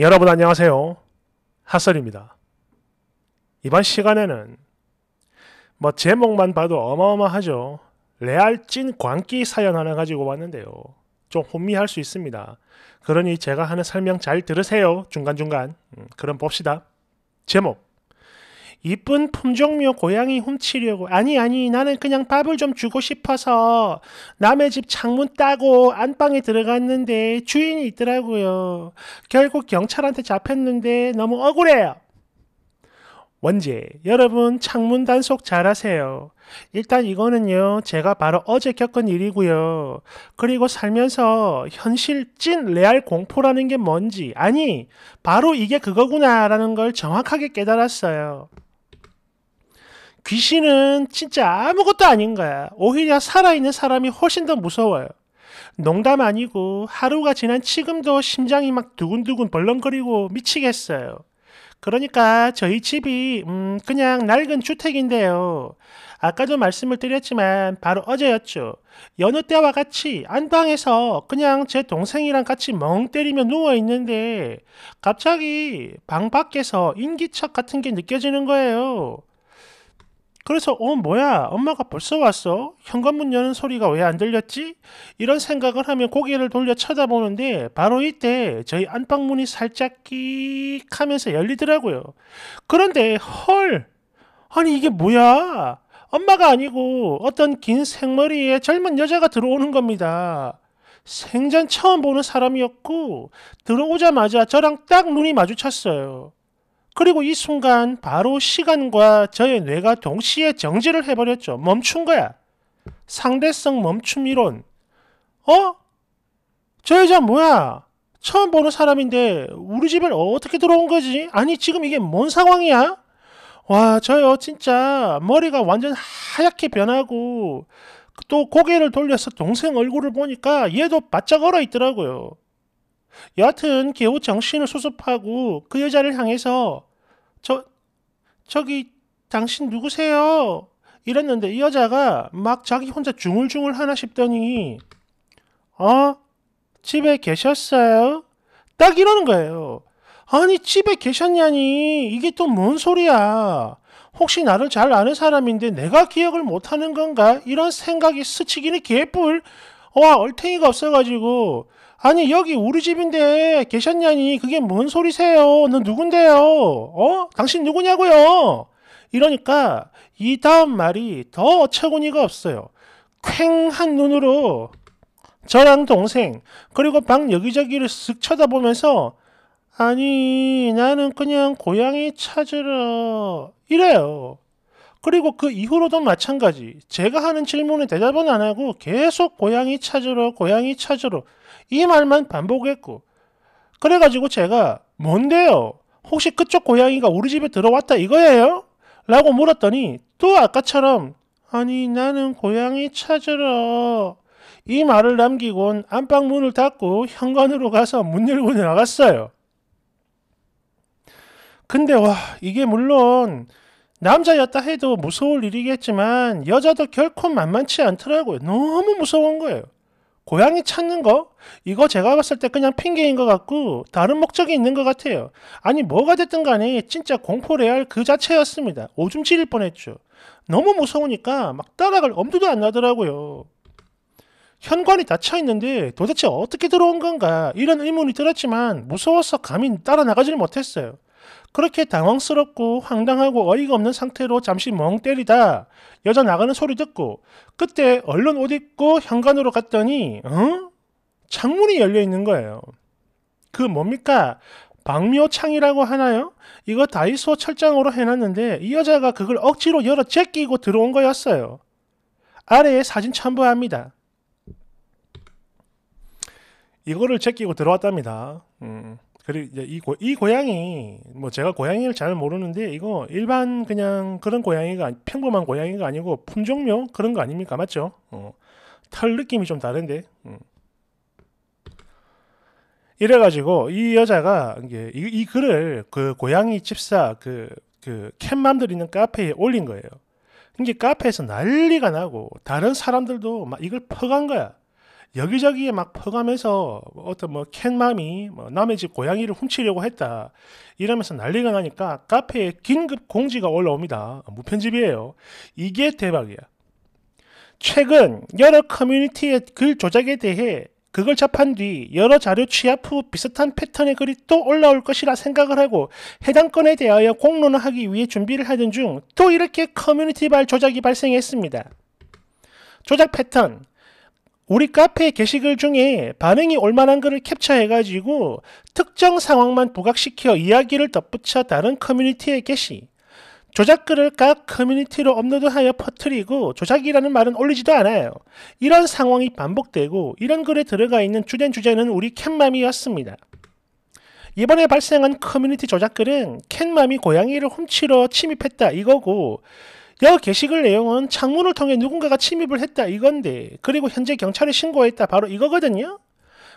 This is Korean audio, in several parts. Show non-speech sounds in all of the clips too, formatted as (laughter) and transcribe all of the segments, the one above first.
여러분 안녕하세요. 핫설입니다. 이번 시간에는 뭐 제목만 봐도 어마어마하죠. 레알 찐 광기 사연 하나 가지고 왔는데요. 좀 혼미할 수 있습니다. 그러니 제가 하는 설명 잘 들으세요. 중간중간. 음, 그럼 봅시다. 제목 이쁜 품종묘 고양이 훔치려고 아니 아니 나는 그냥 밥을 좀 주고 싶어서 남의 집 창문 따고 안방에 들어갔는데 주인이 있더라고요. 결국 경찰한테 잡혔는데 너무 억울해요. 원제 여러분 창문 단속 잘하세요. 일단 이거는요 제가 바로 어제 겪은 일이고요. 그리고 살면서 현실 찐 레알 공포라는 게 뭔지 아니 바로 이게 그거구나라는 걸 정확하게 깨달았어요. 귀신은 진짜 아무것도 아닌 거야. 오히려 살아있는 사람이 훨씬 더 무서워요. 농담 아니고 하루가 지난 지금도 심장이 막 두근두근 벌렁거리고 미치겠어요. 그러니까 저희 집이 음 그냥 낡은 주택인데요. 아까도 말씀을 드렸지만 바로 어제였죠. 여느 때와 같이 안방에서 그냥 제 동생이랑 같이 멍 때리며 누워 있는데 갑자기 방 밖에서 인기척 같은 게 느껴지는 거예요. 그래서 어 뭐야 엄마가 벌써 왔어? 현관문 여는 소리가 왜 안 들렸지? 이런 생각을 하며 고개를 돌려 쳐다보는데 바로 이때 저희 안방문이 살짝 끼익 하면서 열리더라고요. 그런데 헐 아니 이게 뭐야? 엄마가 아니고 어떤 긴 생머리의 젊은 여자가 들어오는 겁니다. 생전 처음 보는 사람이었고 들어오자마자 저랑 딱 눈이 마주쳤어요. 그리고 이 순간 바로 시간과 저의 뇌가 동시에 정지를 해버렸죠. 멈춘 거야. 상대성 멈춤 이론. 어? 저 여자 뭐야? 처음 보는 사람인데 우리 집에 어떻게 들어온 거지? 아니 지금 이게 뭔 상황이야? 와 저요 진짜 머리가 완전 하얗게 변하고 또 고개를 돌려서 동생 얼굴을 보니까 얘도 바짝 얼어 있더라고요. 여하튼 겨우 정신을 수습하고 그 여자를 향해서 저 저기 당신 누구세요? 이랬는데 이 여자가 막 자기 혼자 중얼중얼 하나 싶더니 어? 집에 계셨어요? 딱 이러는 거예요. 아니 집에 계셨냐니 이게 또 뭔 소리야. 혹시 나를 잘 아는 사람인데 내가 기억을 못하는 건가? 이런 생각이 스치기는 개뿔. 와 얼탱이가 없어가지고 아니 여기 우리 집인데 계셨냐니 그게 뭔 소리세요? 너 누군데요? 어? 당신 누구냐고요? 이러니까 이 다음 말이 더 어처구니가 없어요. 쾅 한 눈으로 저랑 동생 그리고 방 여기저기를 쓱 쳐다보면서 아니 나는 그냥 고양이 찾으러 이래요. 그리고 그 이후로도 마찬가지. 제가 하는 질문에 대답은 안 하고 계속 고양이 찾으러 고양이 찾으러 이 말만 반복했고 그래가지고 제가 뭔데요? 혹시 그쪽 고양이가 우리 집에 들어왔다 이거예요? 라고 물었더니 또 아까처럼 아니 나는 고양이 찾으러 이 말을 남기곤 안방 문을 닫고 현관으로 가서 문 열고 나갔어요. 근데 와 이게 물론 남자였다 해도 무서울 일이겠지만 여자도 결코 만만치 않더라고요. 너무 무서운 거예요. 고양이 찾는 거? 이거 제가 봤을 때 그냥 핑계인 것 같고 다른 목적이 있는 것 같아요. 아니 뭐가 됐든 간에 진짜 공포레알 그 자체였습니다. 오줌 찌릴 뻔했죠. 너무 무서우니까 막 따라갈 엄두도 안 나더라고요. 현관이 닫혀 있는데 도대체 어떻게 들어온 건가 이런 의문이 들었지만 무서워서 감히 따라 나가지를 못했어요. 그렇게 당황스럽고 황당하고 어이가 없는 상태로 잠시 멍 때리다 여자 나가는 소리 듣고 그때 얼른 옷 입고 현관으로 갔더니 어? 창문이 열려 있는 거예요. 그 뭡니까? 방묘창이라고 하나요? 이거 다이소 철장으로 해놨는데 이 여자가 그걸 억지로 열어 제끼고 들어온 거였어요. 아래에 사진 첨부합니다. 이거를 제끼고 들어왔답니다. 음. 그리고 이제 이, 고, 이 고양이 뭐 제가 고양이를 잘 모르는데 이거 일반 그냥 그런 고양이가 평범한 고양이가 아니고 품종묘 그런 거 아닙니까 맞죠? 어, 털 느낌이 좀 다른데 음. 이래가지고 이 여자가 이게 이, 이 글을 그 고양이 집사 그그 그 캣맘들 있는 카페에 올린 거예요. 그러니까 이게 카페에서 난리가 나고 다른 사람들도 막 이걸 퍼간 거야. 여기저기에 막 퍼가면서 뭐 어떤 뭐 캣맘이 뭐 남의 집 고양이를 훔치려고 했다 이러면서 난리가 나니까 카페에 긴급 공지가 올라옵니다. 무편집이에요. 이게 대박이야. 최근 여러 커뮤니티의 글 조작에 대해 그걸 접한 뒤 여러 자료 취합 후 비슷한 패턴의 글이 또 올라올 것이라 생각을 하고 해당 건에 대하여 공론을 하기 위해 준비를 하던 중 또 이렇게 커뮤니티발 조작이 발생했습니다. 조작 패턴 우리 카페 게시글 중에 반응이 올만한 글을 캡처해가지고 특정 상황만 부각시켜 이야기를 덧붙여 다른 커뮤니티에 게시, 조작글을 각 커뮤니티로 업로드하여 퍼뜨리고 조작이라는 말은 올리지도 않아요. 이런 상황이 반복되고 이런 글에 들어가 있는 주된 주제는 우리 캣맘이었습니다. 이번에 발생한 커뮤니티 조작글은 캣맘이 고양이를 훔치러 침입했다 이거고 여 게시글 내용은 창문을 통해 누군가가 침입을 했다 이건데 그리고 현재 경찰에 신고했다 바로 이거거든요.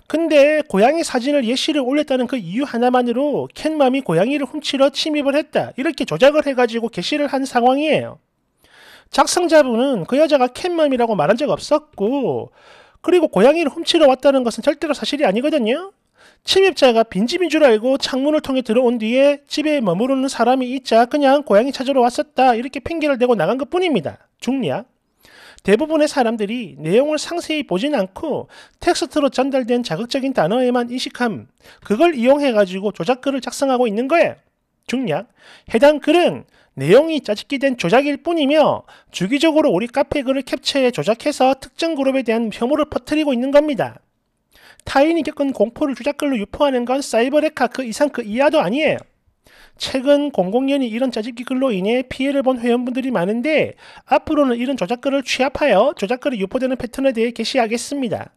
근데 고양이 사진을 예시를 올렸다는 그 이유 하나만으로 캣맘이 고양이를 훔치러 침입을 했다 이렇게 조작을 해가지고 게시를 한 상황이에요. 작성자분은 그 여자가 캣맘이라고 말한 적 없었고 그리고 고양이를 훔치러 왔다는 것은 절대로 사실이 아니거든요. 침입자가 빈집인 줄 알고 창문을 통해 들어온 뒤에 집에 머무르는 사람이 있자 그냥 고양이 찾으러 왔었다 이렇게 핑계를 대고 나간 것 뿐입니다. 중략. 대부분의 사람들이 내용을 상세히 보진 않고 텍스트로 전달된 자극적인 단어에만 인식함, 그걸 이용해가지고 조작글을 작성하고 있는 거예요. 중략. 해당 글은 내용이 짜집기 된 조작일 뿐이며 주기적으로 우리 카페 글을 캡처해 조작해서 특정 그룹에 대한 혐오를 퍼뜨리고 있는 겁니다. 타인이 겪은 공포를 주작글로 유포하는 건 사이버레카 그 이상 그 이하도 아니에요. 최근 공공연히 이런 짜집기 글로 인해 피해를 본 회원분들이 많은데 앞으로는 이런 저작글을 취합하여 저작글이 유포되는 패턴에 대해 게시하겠습니다.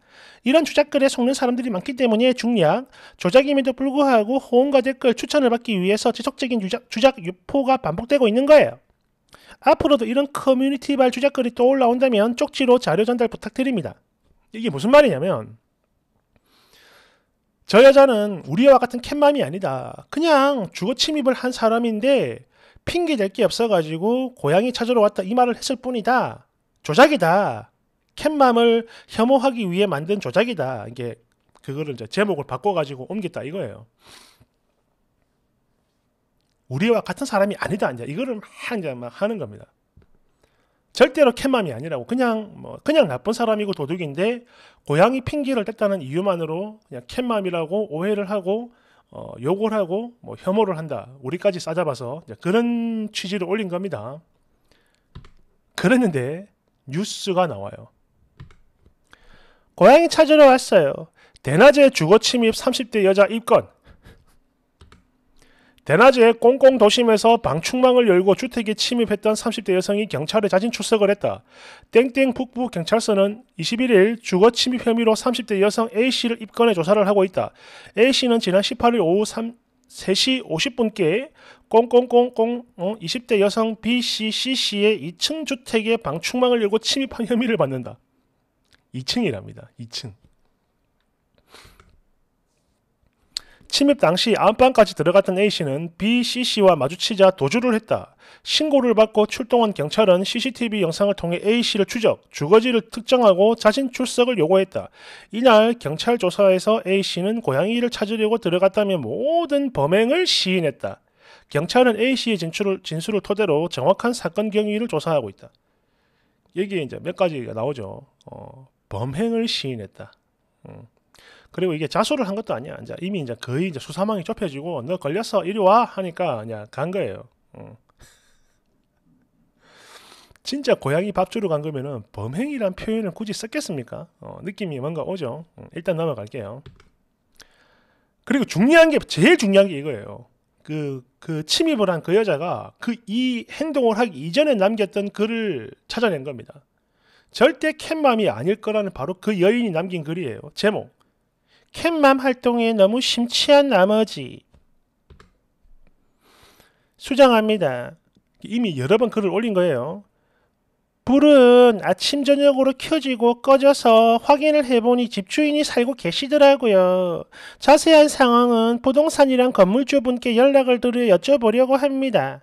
이런 조작글에 속는 사람들이 많기 때문에 중략, 조작임에도 불구하고 호응과 댓글 추천을 받기 위해서 지속적인 주작, 주작 유포가 반복되고 있는 거예요. 앞으로도 이런 커뮤니티발 주작글이 또 올라온다면 쪽지로 자료 전달 부탁드립니다. 이게 무슨 말이냐면 저 여자는 우리와 같은 캣맘이 아니다. 그냥 주거 침입을 한 사람인데 핑계 댈게 없어가지고 고향이 찾으러 왔다 이 말을 했을 뿐이다. 조작이다. 캣맘을 혐오하기 위해 만든 조작이다. 이게 그거를 이제 제목을 바꿔가지고 옮겼다 이거예요. 우리와 같은 사람이 아니다 이제 이거를 막 이제 막 하는 겁니다. 절대로 캣맘이 아니라고 그냥 뭐 그냥 나쁜 사람이고 도둑인데 고양이 핑계를 댔다는 이유만으로 그냥 캣맘이라고 오해를 하고 어, 욕을 하고 뭐 혐오를 한다 우리까지 싸잡아서 그런 취지를 올린 겁니다. 그랬는데 뉴스가 나와요. 고양이 찾으러 왔어요. 대낮에 주거 침입 30대 여자 입건 대낮에 꽁꽁 도심에서 방충망을 열고 주택에 침입했던 30대 여성이 경찰에 자진 출석을 했다. 땡땡 북부 경찰서는 21일 주거 침입 혐의로 30대 여성 A씨를 입건해 조사를 하고 있다. A씨는 지난 18일 오후 3, 3시 50분께 꽁꽁꽁꽁 20대 어, 여성 B씨, C씨의 2층 주택에 방충망을 열고 침입한 혐의를 받는다. 2층이랍니다. 2층. 침입 당시 안방까지 들어갔던 A씨는 BCC와 마주치자 도주를 했다. 신고를 받고 출동한 경찰은 CCTV 영상을 통해 A씨를 추적, 주거지를 특정하고 자신 출석을 요구했다. 이날 경찰 조사에서 A씨는 고양이를 찾으려고 들어갔다며 모든 범행을 시인했다. 경찰은 A씨의 진술을, 진술을 토대로 정확한 사건 경위를 조사하고 있다. 여기에 이제 몇 가지가 나오죠. 어, 범행을 시인했다. 음. 그리고 이게 자수를 한 것도 아니야. 이제 이미 이제 거의 이제 수사망이 좁혀지고 너 걸렸어 이리 와 하니까 그냥 간 거예요. 어. 진짜 고양이 밥 주러 간 거면은 범행이란 표현을 굳이 썼겠습니까? 어, 느낌이 뭔가 오죠. 일단 넘어갈게요. 그리고 중요한 게 제일 중요한 게 이거예요. 그, 그 침입을 한 그 여자가 그 이 행동을 하기 이전에 남겼던 글을 찾아낸 겁니다. 절대 캣맘이 아닐 거라는 바로 그 여인이 남긴 글이에요. 제목. 캣맘 활동에 너무 심취한 나머지 수정합니다 이미 여러 번 글을 올린 거예요. 불은 아침 저녁으로 켜지고 꺼져서 확인을 해보니 집주인이 살고 계시더라고요. 자세한 상황은 부동산이랑 건물주분께 연락을 드려 여쭤보려고 합니다.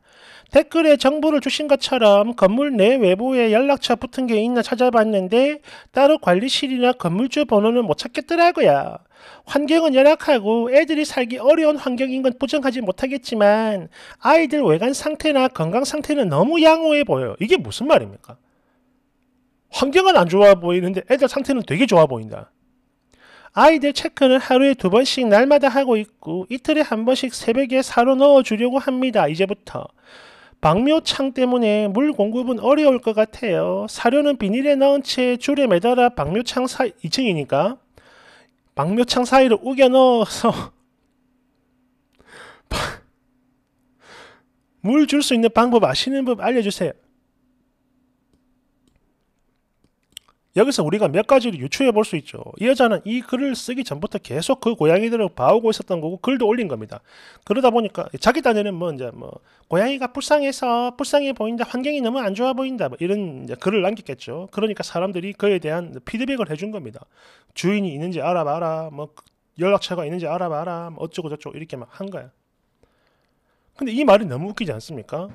댓글에 정보를 주신 것처럼 건물 내 외부에 연락처 붙은 게 있나 찾아봤는데 따로 관리실이나 건물주 번호는 못 찾겠더라고요. 환경은 열악하고 애들이 살기 어려운 환경인 건부정하지 못하겠지만 아이들 외관 상태나 건강 상태는 너무 양호해 보여요. 이게 무슨 말입니까? 환경은 안 좋아 보이는데 애들 상태는 되게 좋아 보인다. 아이들 체크는 하루에 두 번씩 날마다 하고 있고 이틀에 한 번씩 새벽에 사로 넣어주려고 합니다. 이제부터. 박묘창 때문에 물 공급은 어려울 것 같아요. 사료는 비닐에 넣은 채 줄에 매달아 박묘창 사 2층이니까 망묘창 사이를 우겨 넣어서 (laughs) 물 줄 수 있는 방법 아시는 법 알려주세요. 여기서 우리가 몇 가지를 유추해 볼 수 있죠. 이 여자는 이 글을 쓰기 전부터 계속 그 고양이들을 봐오고 있었던 거고 글도 올린 겁니다. 그러다 보니까 자기 단에는뭐 이제 뭐 고양이가 불쌍해서 불쌍해 보인다, 환경이 너무 안 좋아 보인다 뭐 이런 글을 남겼겠죠. 그러니까 사람들이 그에 대한 피드백을 해 준 겁니다. 주인이 있는지 알아봐라, 뭐 연락처가 있는지 알아봐라, 뭐 어쩌고 저쩌고 이렇게 막 한 거야. 근데 이 말이 너무 웃기지 않습니까?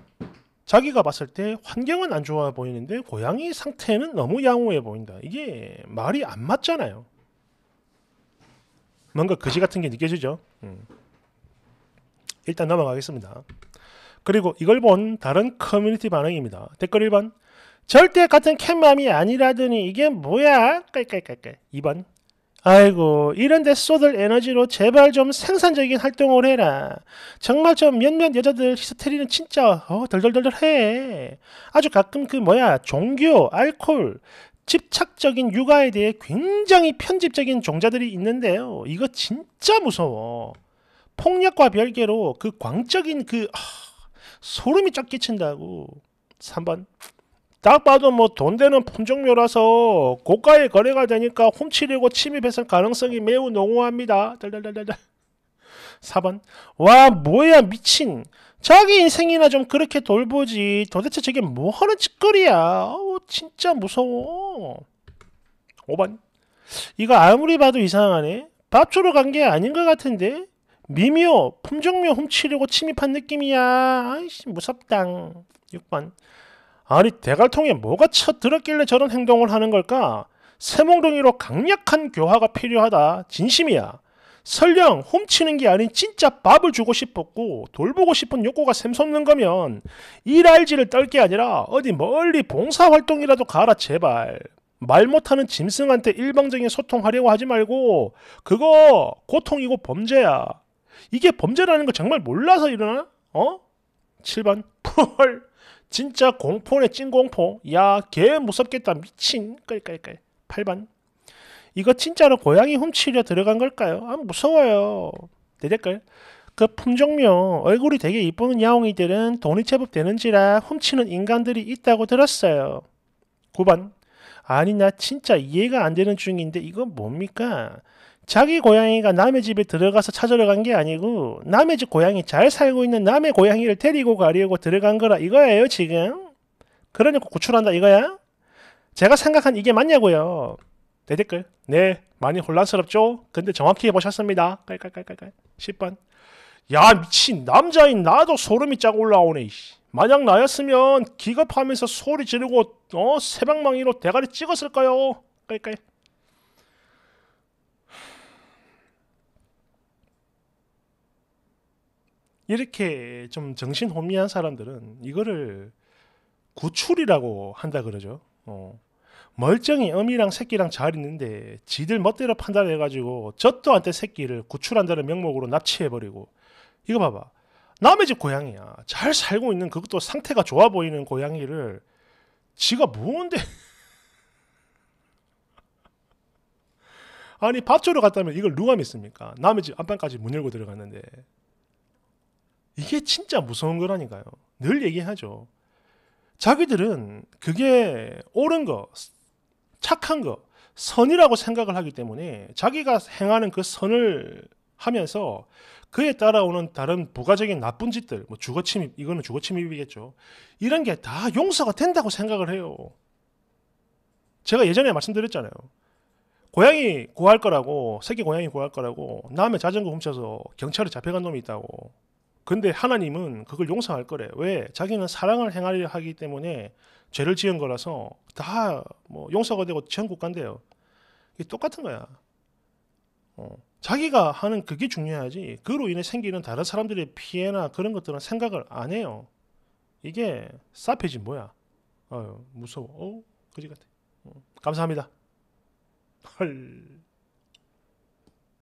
자기가 봤을 때 환경은 안 좋아 보이는데 고양이 상태는 너무 양호해 보인다. 이게 말이 안 맞잖아요. 뭔가 거지 같은 게 느껴지죠. 음. 일단 넘어가겠습니다. 그리고 이걸 본 다른 커뮤니티 반응입니다. 댓글 1번 절대 같은 캣맘이 아니라더니 이게 뭐야? 깔깔깔깔. 2번 아이고 이런 데 쏟을 에너지로 제발 좀 생산적인 활동을 해라. 정말 좀 몇몇 여자들 히스테리는 진짜 어, 덜덜덜덜해. 아주 가끔 그 뭐야 종교, 알코올, 집착적인 육아에 대해 굉장히 편집적인 종자들이 있는데요. 이거 진짜 무서워. 폭력과 별개로 그 광적인 그 아, 소름이 쫙 끼친다고. 3번 딱 봐도 뭐 돈 되는 품종묘라서 고가에 거래가 되니까 훔치려고 침입했을 가능성이 매우 농후합니다. 4번. 와, 뭐야, 미친. 자기 인생이나 좀 그렇게 돌보지. 도대체 저게 뭐 하는 짓거리야. 어우, 진짜 무서워. 5번. 이거 아무리 봐도 이상하네. 밥 주러 간 게 아닌 것 같은데? 미묘, 품종묘 훔치려고 침입한 느낌이야. 아이씨, 무섭당. 6번. 아니 대갈통에 뭐가 쳐들었길래 저런 행동을 하는 걸까? 새몽둥이로 강력한 교화가 필요하다. 진심이야. 설령 훔치는 게 아닌 진짜 밥을 주고 싶었고 돌보고 싶은 욕구가 샘솟는 거면 일할지를 떨 게 아니라 어디 멀리 봉사활동이라도 가라 제발. 말 못하는 짐승한테 일방적인 소통하려고 하지 말고 그거 고통이고 범죄야. 이게 범죄라는 거 정말 몰라서 일어나? 어? 7번 펄 (laughs) 진짜 공포네 찐공포 야개 무섭겠다 미친 깔깔깔 8번 이거 진짜로 고양이 훔치려 들어간 걸까요? 아 무서워요 대댓글 네 그 품종묘 얼굴이 되게 이쁜 야옹이들은 돈이 제법 되는지라 훔치는 인간들이 있다고 들었어요 9번 아니 나 진짜 이해가 안 되는 중인데 이건 뭡니까? 자기 고양이가 남의 집에 들어가서 찾으러 간 게 아니고 남의 집 고양이 잘 살고 있는 남의 고양이를 데리고 가려고 들어간 거라 이거예요 지금 그러니까 구출한다 이거야 제가 생각한 이게 맞냐고요 내 댓글 네 많이 혼란스럽죠 근데 정확히 해 보셨습니다 깔깔깔깔깔 10번 야 미친 남자인 나도 소름이 쫙 올라오네 만약 나였으면 기겁하면서 소리 지르고 어 새방망이로 대가리 찍었을까요 깔깔 이렇게 좀 정신 혼미한 사람들은 이거를 구출이라고 한다 그러죠. 어. 멀쩡히 어미랑 새끼랑 잘 있는데 지들 멋대로 판단해가지고 저 또한테 새끼를 구출한다는 명목으로 납치해버리고 이거 봐봐 남의 집 고양이야 잘 살고 있는 그것도 상태가 좋아 보이는 고양이를 지가 뭔데 (laughs) 아니 밥 주러 갔다면 이걸 누가 믿습니까 남의 집 안방까지 문 열고 들어갔는데 이게 진짜 무서운 거라니까요. 늘 얘기하죠. 자기들은 그게 옳은 거, 착한 거, 선이라고 생각을 하기 때문에 자기가 행하는 그 선을 하면서 그에 따라오는 다른 부가적인 나쁜 짓들, 뭐 주거 침입, 이거는 주거 침입이겠죠. 이런 게 다 용서가 된다고 생각을 해요. 제가 예전에 말씀드렸잖아요. 고양이 구할 거라고, 새끼 고양이 구할 거라고, 남의 자전거 훔쳐서 경찰에 잡혀간 놈이 있다고. 근데 하나님은 그걸 용서할 거래. 왜? 자기는 사랑을 행하려 하기 때문에 죄를 지은 거라서 다 뭐 용서가 되고 천국 간대요. 이게 똑같은 거야. 어. 자기가 하는 그게 중요하지. 그로 인해 생기는 다른 사람들의 피해나 그런 것들은 생각을 안 해요. 이게 사페지 뭐야? 아유, 무서워. 어, 거지 같아. 어. 감사합니다. 헐.